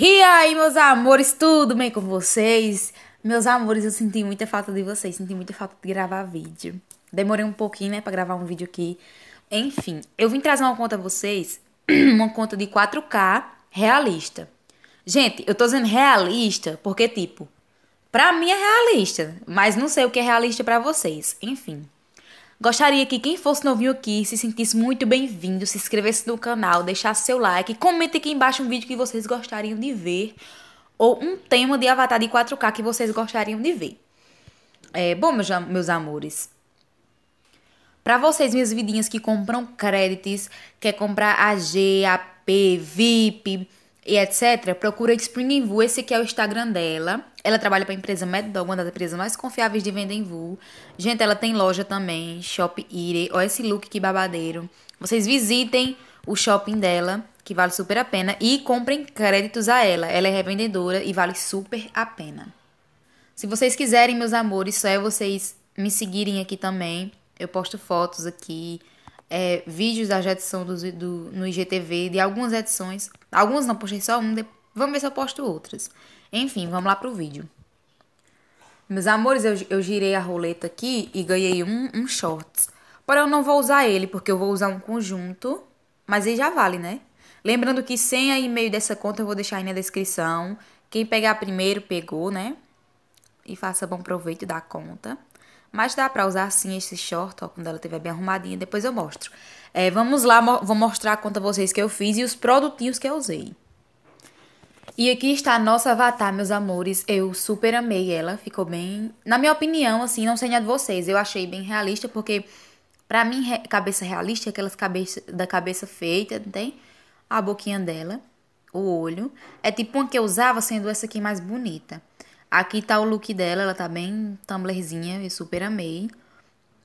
E aí, meus amores, tudo bem com vocês? Meus amores, eu senti muita falta de vocês, senti muita falta de gravar vídeo. Demorei um pouquinho, né, pra gravar um vídeo aqui. Enfim, eu vim trazer uma conta a vocês, uma conta de 4K realista. Gente, eu tô dizendo realista porque, tipo, pra mim é realista, mas não sei o que é realista para vocês. Enfim. Gostaria que quem fosse novinho aqui se sentisse muito bem-vindo, se inscrevesse no canal, deixasse seu like, comente aqui embaixo um vídeo que vocês gostariam de ver ou um tema de Avatar de 4K que vocês gostariam de ver. É, bom, meus, meus amores, para vocês, minhas vidinhas que compram créditos, quer comprar AG, AP, VIP, e etc., procura Spring Vu, esse que é o Instagram dela. Ela trabalha para a empresa Mad Dog, uma das empresas mais confiáveis de venda em Vu. Gente, ela tem loja também, Shop Ire. Olha esse look que babadeiro. Vocês visitem o shopping dela, que vale super a pena, e comprem créditos a ela. Ela é revendedora e vale super a pena. Se vocês quiserem, meus amores, só é vocês me seguirem aqui também. Eu posto fotos aqui, é, vídeos da edição do, do, no IGTV, de algumas edições. Algumas não postei só um, vamos ver se eu posto outras. Enfim, vamos lá pro vídeo. Meus amores, eu, eu girei a roleta aqui e ganhei um, um shorts. Porém, eu não vou usar ele, porque eu vou usar um conjunto. Mas aí já vale, né? Lembrando que senha e e-mail dessa conta eu vou deixar aí na descrição. Quem pegar primeiro, pegou, né? e faça bom proveito da conta. Mas dá pra usar sim esse short, ó, quando ela estiver bem arrumadinha, depois eu mostro. É, vamos lá, mo vou mostrar a conta a vocês que eu fiz e os produtinhos que eu usei. E aqui está a nossa avatar, meus amores. Eu super amei ela, ficou bem... Na minha opinião, assim, não sei nem de vocês, eu achei bem realista, porque pra mim, re cabeça realista é aquelas cabeça da cabeça feita, não tem? A boquinha dela, o olho. É tipo uma que eu usava, sendo essa aqui mais bonita. Aqui tá o look dela, ela tá bem tumblerzinha, eu super amei.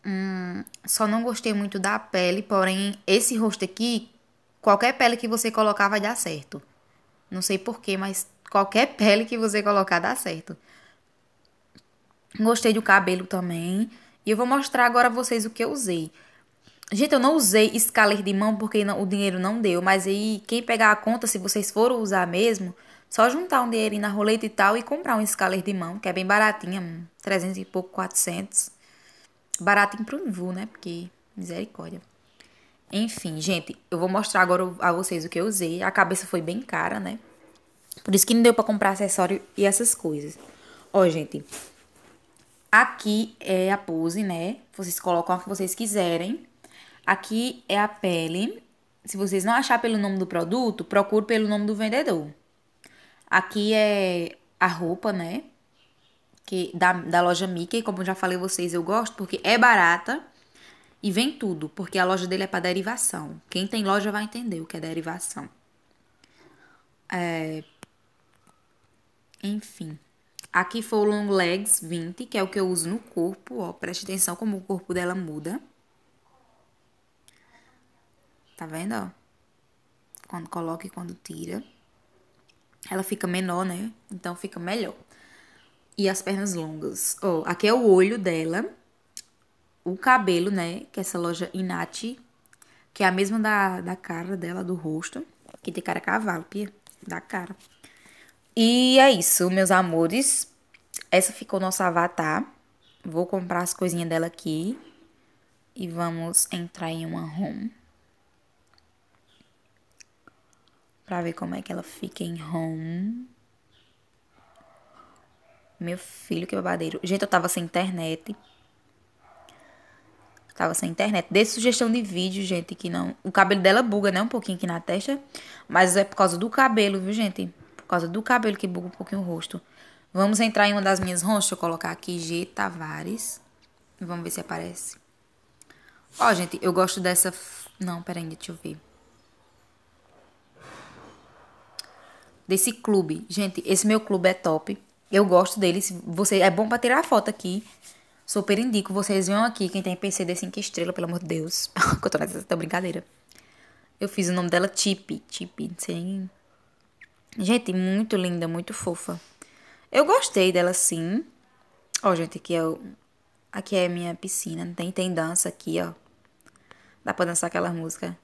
Hum, só não gostei muito da pele, porém esse rosto aqui, qualquer pele que você colocar vai dar certo. Não sei porquê, mas qualquer pele que você colocar dá certo. Gostei do cabelo também. E eu vou mostrar agora a vocês o que eu usei. Gente, eu não usei escaler de mão porque não, o dinheiro não deu. Mas aí, quem pegar a conta, se vocês forem usar mesmo, só juntar um dinheirinho na roleta e tal e comprar um escaler de mão, que é bem baratinha, 300 hum, e pouco, 400. Baratinho pro Nivu, né? Porque misericórdia. Enfim, gente, eu vou mostrar agora a vocês o que eu usei. A cabeça foi bem cara, né? Por isso que não deu para comprar acessório e essas coisas. Ó, gente, Aqui é a pose, né? Vocês colocam a que vocês quiserem. Aqui é a pele. Se vocês não achar pelo nome do produto, procure pelo nome do vendedor. Aqui é a roupa, né? Que, da, da loja Mickey, como já falei vocês, eu gosto porque é barata e vem tudo, porque a loja dele é para derivação. Quem tem loja vai entender o que é derivação. É... Enfim. Aqui foi o Long Legs 20, que é o que eu uso no corpo, ó. Preste atenção como o corpo dela muda. Tá vendo, ó? Quando coloca e quando tira ela fica menor, né? Então fica melhor. E as pernas longas. Oh, aqui é o olho dela. O cabelo, né? Que é essa loja Inati. Que é a mesma da, da cara dela, do rosto. Que tem cara cavalo, pia. Da cara. E é isso, meus amores. Essa ficou nosso avatar. Vou comprar as coisinhas dela aqui. E vamos entrar em uma home. Pra ver como é que ela fica em home. Meu filho, que babadeiro. Gente, eu tava sem internet. Tava sem internet. Dê sugestão de vídeo, gente, que não. O cabelo dela buga, né? Um pouquinho aqui na testa. Mas é por causa do cabelo, viu, gente? Por causa do cabelo que buga um pouquinho o rosto. Vamos entrar em uma das minhas ROMs. Deixa eu colocar aqui G Tavares. Vamos ver se aparece. Ó, gente, eu gosto dessa. Não, pera deixa eu ver. desse clube. Gente, esse meu clube é top. Eu gosto dele. Você, é bom para tirar foto aqui. Super indico. Vocês venham aqui. Quem tem PC de 5 estrelas, pelo amor de Deus. eu tô nessa brincadeira. Eu fiz o nome dela Chip. Chip, não sei Gente, muito linda, muito fofa. Eu gostei dela sim. Ó, gente, aqui é o... Aqui é minha piscina. Tem, tem dança aqui, ó. Dá pra dançar aquela música.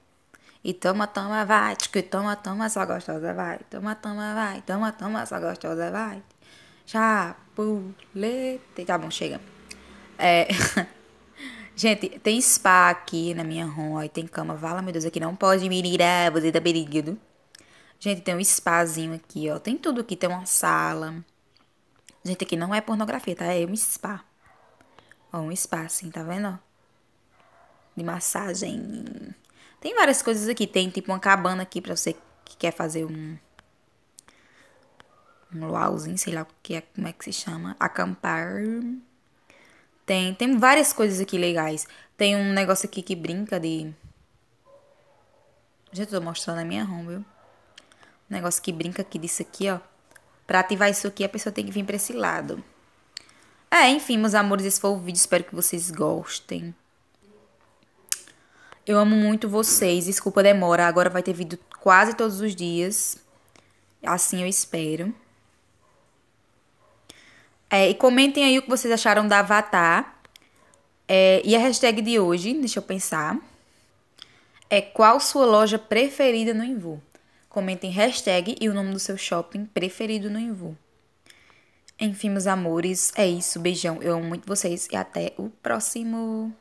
E toma, toma, vai, que toma, toma, só gostosa vai. Toma, toma, vai, toma, toma, só gostosa vai. Chapulete. Tá bom, chega. É. Gente, tem spa aqui na minha rua, tem cama, vala meu Deus, aqui não pode mirar, você tá perigo. Gente, tem um spazinho aqui, ó, tem tudo aqui, tem uma sala. Gente, aqui não é pornografia, tá? É um spa. Ó, um spa, assim, tá vendo, ó? De massagem. Tem várias coisas aqui. Tem tipo uma cabana aqui pra você que quer fazer um. Um luauzinho, sei lá o que é, como é que se chama. Acampar. Tem, tem várias coisas aqui legais. Tem um negócio aqui que brinca de. Já eu tô mostrando a minha home, viu? Um negócio que brinca aqui disso aqui, ó. Pra ativar isso aqui, a pessoa tem que vir pra esse lado. É, enfim, meus amores, esse foi o vídeo. Espero que vocês gostem. Eu amo muito vocês. Desculpa a demora. Agora vai ter vídeo quase todos os dias. Assim eu espero. É, e comentem aí o que vocês acharam da Avatar. É, e a hashtag de hoje, deixa eu pensar, é qual sua loja preferida no Invu? Comentem hashtag e o nome do seu shopping preferido no Invu. Enfim, meus amores, é isso. Beijão. Eu amo muito vocês e até o próximo.